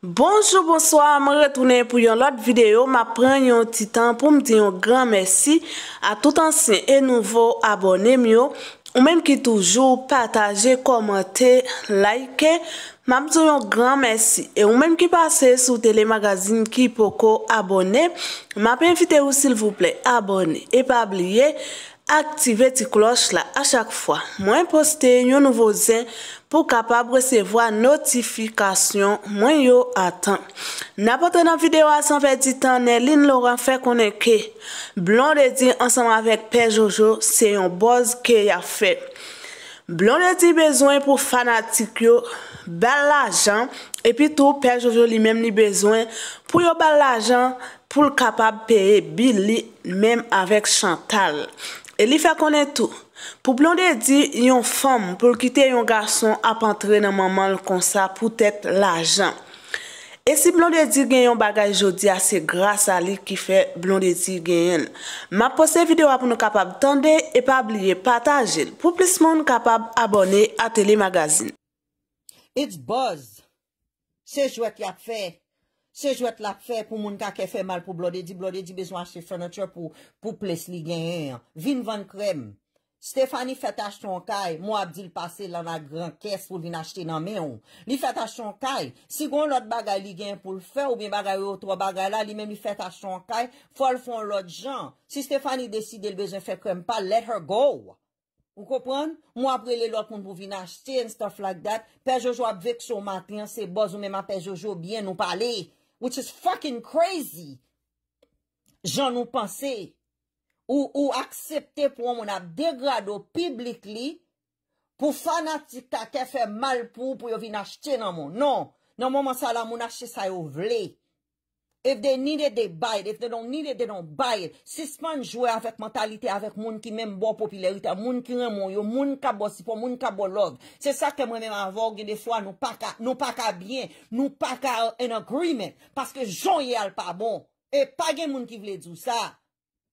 Bonjour, bonsoir, mwen retounen pou yon lot videyo, mwen pren yon titan pou mwen diyon gran mersi a tout ansin e nouvo abonem yo Ou menm ki toujou pataje, komente, like, mwen mwen diyon gran mersi Ou menm ki pase sou telemagazin ki poko abonem, mwen mwen enfite ou sil vouple abonem e pabliye Aktive ti kloch la a chak fwa. Mwen poste yon nouvo zen pou kapab resevo a notifikasyon mwen yo atan. Napote nan videwa san fe di tanen, lin loran fe konen ke. Blon de di ansanman vek pe Jojo, se yon boz ke ya fe. Blon de di bezwen pou fanatik yo bal la jan. E pi tou pe Jojo li men li bezwen pou yo bal la jan pou l kapab peye bil li men avek Chantal. E li fè konen tou. Pou blonde di, yon fèm pou kite yon garson ap antre nan maman l kon sa pou tèt l ajan. E si blonde di gen yon bagay jodi asè grase a li ki fè blonde di gen yon. Ma pose videwa pou nou kapab tande e pa bliye patajen. Pou plis moun kapab abone a telemagazin. It's buzz. Se chwek ya fè. Se jwet la pfe pou moun ka ke fe mal pou blode di, blode di bezon achte furniture pou ples li gen yon. Vin van krem. Stefani fet achton kay, moun ap di l pase lan la gran kes pou vin achte nan men yon. Li fet achton kay, si goun lot bagay li gen pou l fe ou bin bagay ou otro bagay la, li men li fet achton kay, fol fon lot jan. Si Stefani deside l bezon fet krem pa, let her go. Ou kopran? Moun ap rele lot moun pou vin achte and stuff like that. Pej ojou ap vek sou matin, se boz ou men ma pej ojou bien nou paley. Which is fucking crazy. Jan nou panse ou aksepte pou yon moun ap degrado piblik li. Kou fana ti takè fè mal pou pou yon vin achte nan moun. Non, nan moun moun salan moun achte sa yon vle. If they need it, they buy it. If they don't need it, they don't buy it. Si span jouè avèk mentalite avèk moun ki mèm bo popularite, moun ki remon yo, moun ki bo sipon, moun ki bo love. Se sa ke mwen mèm avò gè de fwa nou pa ka, nou pa ka byen, nou pa ka an agreement. Paske jò yè al pa bon. E pa gen moun ki vle djou sa.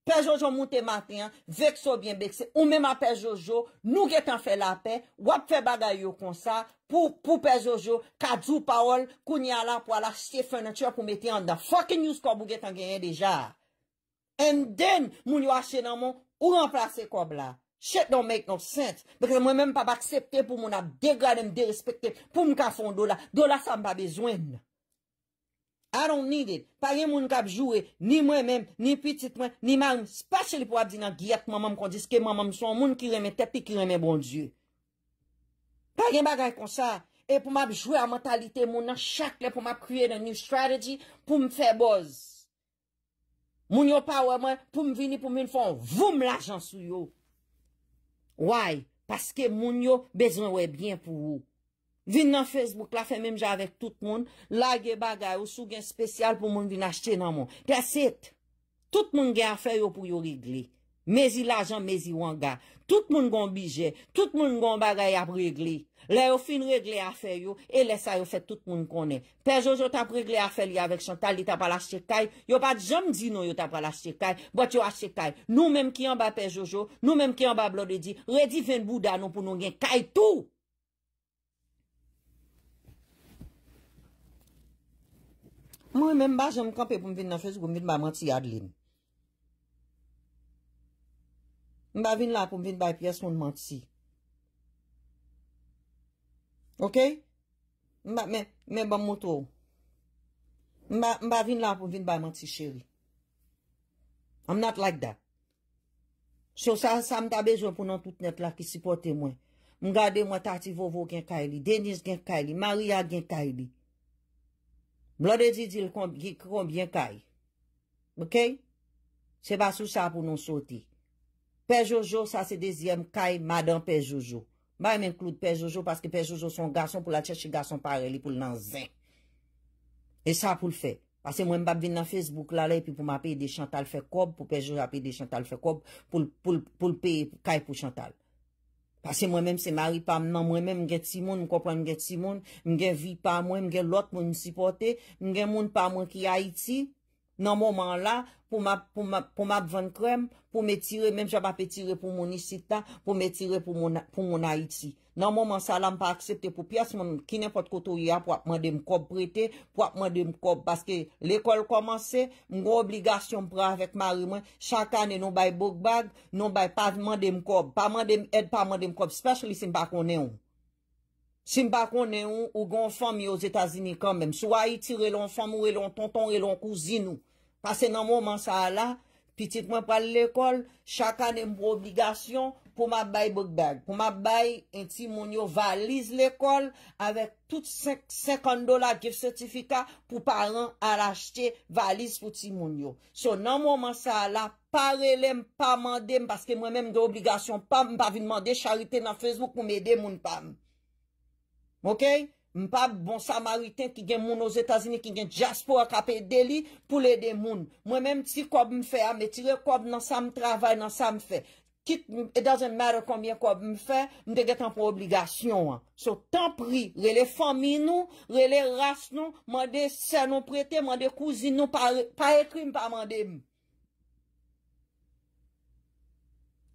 Pe Jojo moun te maten, vek sobyen beksen, ou men ma Pe Jojo, nou getan fe lape, wap fe bagay yo konsa, pou Pe Jojo, kadzou paol, kouni ala pou ala chite furniture pou meten an dan. Fokin yous kobou getan genyen deja. En den, moun yo achen nan moun, ou remplase kob la? Chet don make no sense, beke mwen men pa ba aksepte pou moun ap degalem, deespekte, pou mou ka fondola, dola sa mba bezwen. I don't need it. Pa gen moun ki ap jowe, ni mwen men, ni pitit men, ni man, spase li pou ap di nan gyat mwen mwen kondis ke mwen mwen mwen son, moun ki reme tepi ki reme bondye. Pa gen bagay kon sa, e pou mwen ap jowe a mentalite moun nan chakle, pou mwen ap kreye nan new strategy pou mwen fe boz. Moun yo pa wè mwen pou mwen vini pou mwen fon voum la jansou yo. Why? Paske moun yo bezon wè bien pou wou. Vin nan Facebook la fe menm javek tout moun, lage bagay ou sou gen spesyal pou moun vin achete nan moun. Kè set, tout moun gen afe yo pou yo rigli. Mezi lajan, mezi wanga. Tout moun gon bije, tout moun gon bagay ap rigli. Le yo fin rigli afe yo, e le sa yo fet tout moun konen. Pe Jojo tap rigli afe yo avek Chantal li tapal achete kay, yo pat jom di nou yo tapal achete kay, bot yo achete kay. Nou menm ki yon ba Pe Jojo, nou menm ki yon ba Blondie, redi ven Bouda nou pou nou gen kay touw. Mwen men mba jen mkanpe pou m vin nan fez Gou m vin ba manti yad lin Mba vin lan pou m vin bay piyes moun manti Ok Mba men mba moutou Mba vin lan pou m vin bay manti cheri I'm not like that So sa mta bejoun pou nan tout net la Ki sipote mwen Mga de mwa Tati Vovou gen Kylie Deniz gen Kylie Maria gen Kylie Mlo de di di l konbyen kay. Ok? Se ba sou sa pou nou soti. Pe Jojo sa se dezyem kay madan Pe Jojo. Bay men klou de Pe Jojo paske Pe Jojo son gason pou la tcheche gason pare li pou l nan zen. E sa pou l fe. Pase mwen mbap vin nan Facebook la le pi pou m api de Chantal Fekob pou Pe Jojo api de Chantal Fekob pou l pay kay pou Chantal. Ase mwemem se mari pa mwen, mwemem mge ti moun, mkopwen mge ti moun, mge vi pa mwen, mge lot mwen si pote, mge moun pa mwen ki a iti. Nan mouman la, pou m apvan krem, pou m etire, mèm j ap ap etire pou moun isita, pou m etire pou moun Haiti. Nan mouman sa la m pa aksepte pou pias, moun ki ne pot koto ya, pou apman de m kop prete, pou apman de m kop. Paske l'ekol komanse, m go obligasyon pran vek mari mwen, chakane nou bay bok bag, nou bay padman de m kop, pa man de m ed, pa man de m kop, spesh li sin pa konen ou. Si m pa konen ou, ou gon fami yo zeta zini kan men. Sou a iti re lon fami, ou re lon tonton, re lon kouzini. Pase nan mouman sa la, pi tit mwen pral l'ekol, chakan m pou obligasyon pou m ap bayi bok bag. Pou m ap bayi, en ti moun yo valiz l'ekol, avek tout sek 50 dola gift sertifika pou paran al achete valiz pou ti moun yo. So nan mouman sa la, parel m, pa mandem, paske mwen men m de obligasyon, pa m pa vi demande charite nan Facebook pou m edem moun pa m. Ok, m pa bon samariten ki gen moun nou zétazini ki gen jaspo akapè deli pou lede moun. Mwen mèm ti kob m fè ame, ti re kob nan sa m travay nan sa m fè. Kit, it doesn't matter kombien kob m fè, m de getan pou obligasyon an. So, tan pri, rele fòmi nou, rele ras nou, mande sè nou prete, mande kouzi nou, pa ekrim pa mande m.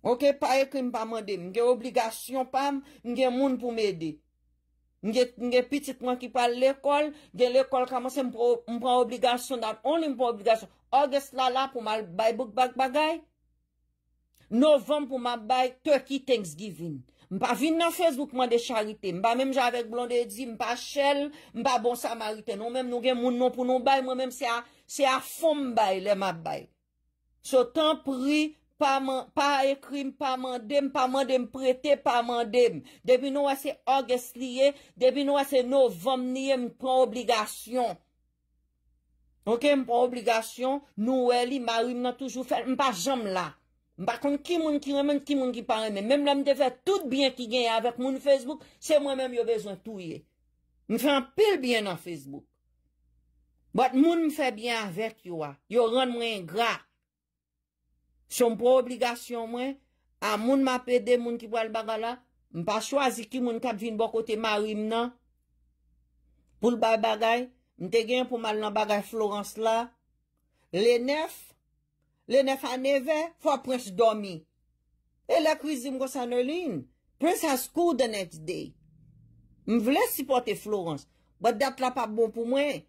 Ok, pa ekrim pa mande m, gen obligasyon pam, gen moun pou m edi. Nge pitit mwen ki pal l'ekol, gen l'ekol kaman se mpran obligasyon dan. Oni mpran obligasyon. August lala pou mwen bayi bouk bag bagay. Novom pou mwen bayi, Turkey Thanksgiving. Mwen pa vin nan fes bouk mwen de charite. Mwen pa menm javek blon de edzi, mwen pa chel, mwen pa bon samarite. Non menm nou gen moun non pou non bayi, mwen menm se a fom bayi le mwen bayi. So tan pri mwen bayi. pa ekri, pa mandem, pa mandem prete, pa mandem. Debi nou ase auges liye, debi nou ase novem niye, m pou obligasyon. Ok, m pou obligasyon, nou we li, m a rim nan toujou fèl, m pa jom la. M pa kon ki moun ki remen, ki moun ki paremen. Mem la m de fè tout biyen ki genye avèk moun Facebook, se mwen mèm yo bezon touye. M fè an pil biyen nan Facebook. Bat moun m fè biyen avèk yo a. Yo ron mwen grap. Son pou oubligasyon mwen, a moun ma pede moun ki pou al baga la, m pa chwazi ki moun kap vin bo kote ma rim nan. Poul bagay bagay, m te gen pou mal nan bagay Florence la. Le nef, le nef an even, fwa prens dormi. E la kriz di m wos an olin. Prens has kou the next day. M vle si pote Florence. But dat la pa bon pou mwen.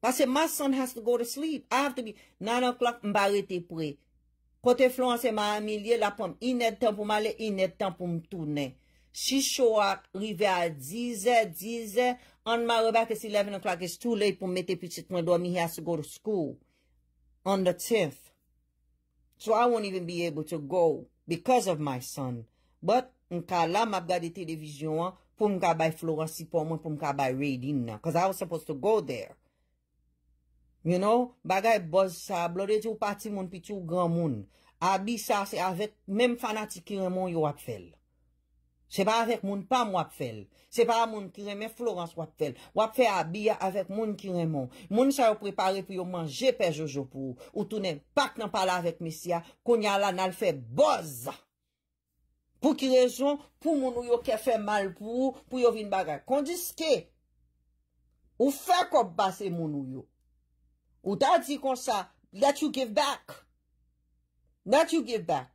Pase ma son has to go to sleep. 9 o'clock m ba rete prek. Kote Florent se ma amilye la pou m ined tan pou male, ined tan pou m toune. Si show ak rive a dize, dize, an ma rebeke si 11 o klak is too late pou m mete pichit mwen do mi has to go to school. On the 10th. So I won't even be able to go because of my son. But m ka la map gade televizyon pou m ka bay Florent si pou m, pou m ka bay Radina. Because I was supposed to go there. You know, bagay boz sa, blode ti ou pati moun pi ti ou gran moun. A bi sa, se avek men fanati kiremon yo wap fel. Se pa avek moun, pa m wap fel. Se pa moun kiremen Florence wap fel. Wap fel a bi ya avek moun kiremon. Moun sa yo prepare pi yo manje pe Jojo pou. Ou tounen pak nan pala avek messia, konya la nan fe boz. Pou ki rejon, pou moun yo ke fe mal pou, pou yo vin bagay. Kondis ke, ou fe kop base moun yo. Ou ta di kon sa, let you give back. Let you give back.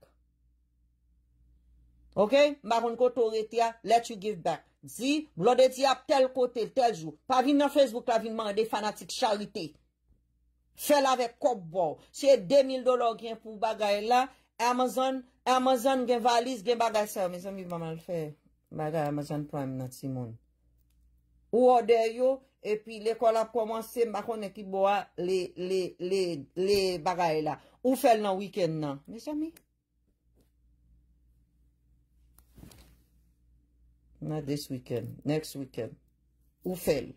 Ok? Maroun koto retya, let you give back. Zi, vlo de di ap tel kote, tel jou. Pa vin nan Facebook la, vin man de fanatik charite. Fè la ve kop bo. Seye 2000 dolo gen pou bagay la, Amazon, Amazon gen valiz, gen bagay sa. Me zan mi mamal fe. Bagay Amazon Prime nat si moun. Ou ode yo, E pi le kol ap komanse mbakon e ki bo a le bagay la. Ou fel nan wiken nan? Mes amik? Na this wiken, next wiken. Ou fel?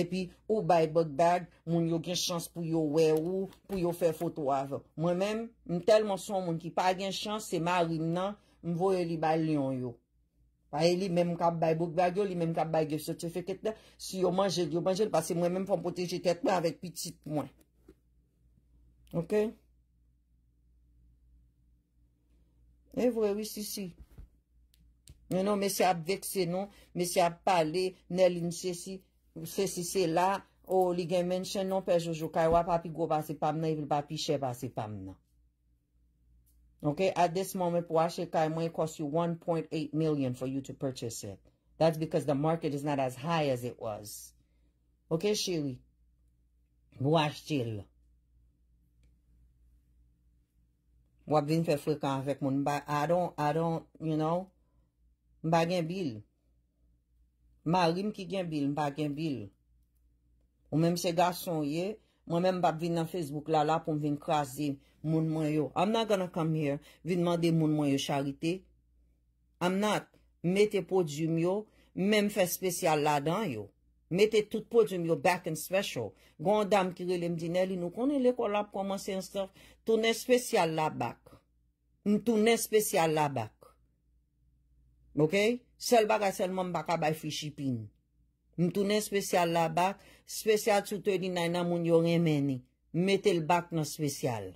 E pi ou bay bot bag, moun yo gen chans pou yo we ou, pou yo fe foto av. Mwen men, mwen tel monson moun ki pa gen chans, se ma wim nan, mwen voye li bay lion yo. Pa e li menm kap bay bok bagyo, li menm kap bay gesot se fe ket la, si yo manje, yo manje, le pa se mwen menm fon poteje ket la avet pitit mwen. Ok? E vwe wisi si. Menon mese ap vek se non, mese ap pale, ne lin se si, se si se la, o li gen menche non pe jojo kajwa, pa pi go pa se pam nan, e vil pa pi che pa se pam nan. Okay, at this moment, Poashe Kai cost you 1.8 million for you to purchase it. That's because the market is not as high as it was. Okay, Shiri, Poashe Wap vin fe frekan I don't, I don't, you know, mba gen bil. Marim ki gen bil, mba gen bil. Ou menm se gason ye, Mwen men mbap vin nan Facebook la la pou m vin krasi moun mwen yo. I'm not gonna come here vin mande moun mwen yo charite. I'm not. Mete podjum yo, men m fè spesyal la dan yo. Mete tout podjum yo back and special. Gon dam kire le mdine li nou konen le kolap koman se instof. Tounen spesyal la bak. M tounen spesyal la bak. Ok? Sel baga selman baka bay fichipin. M tounen spesyal la bak. spesyal soute di nan nan moun yon remeni. Mete l bak nan spesyal.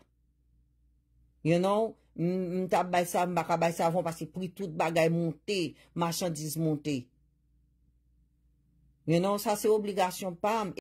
You know, m tabay sa, m baka bay sa von pasi pri tout bagay monte, machan diz monte. You know, sa se obligasyon pam.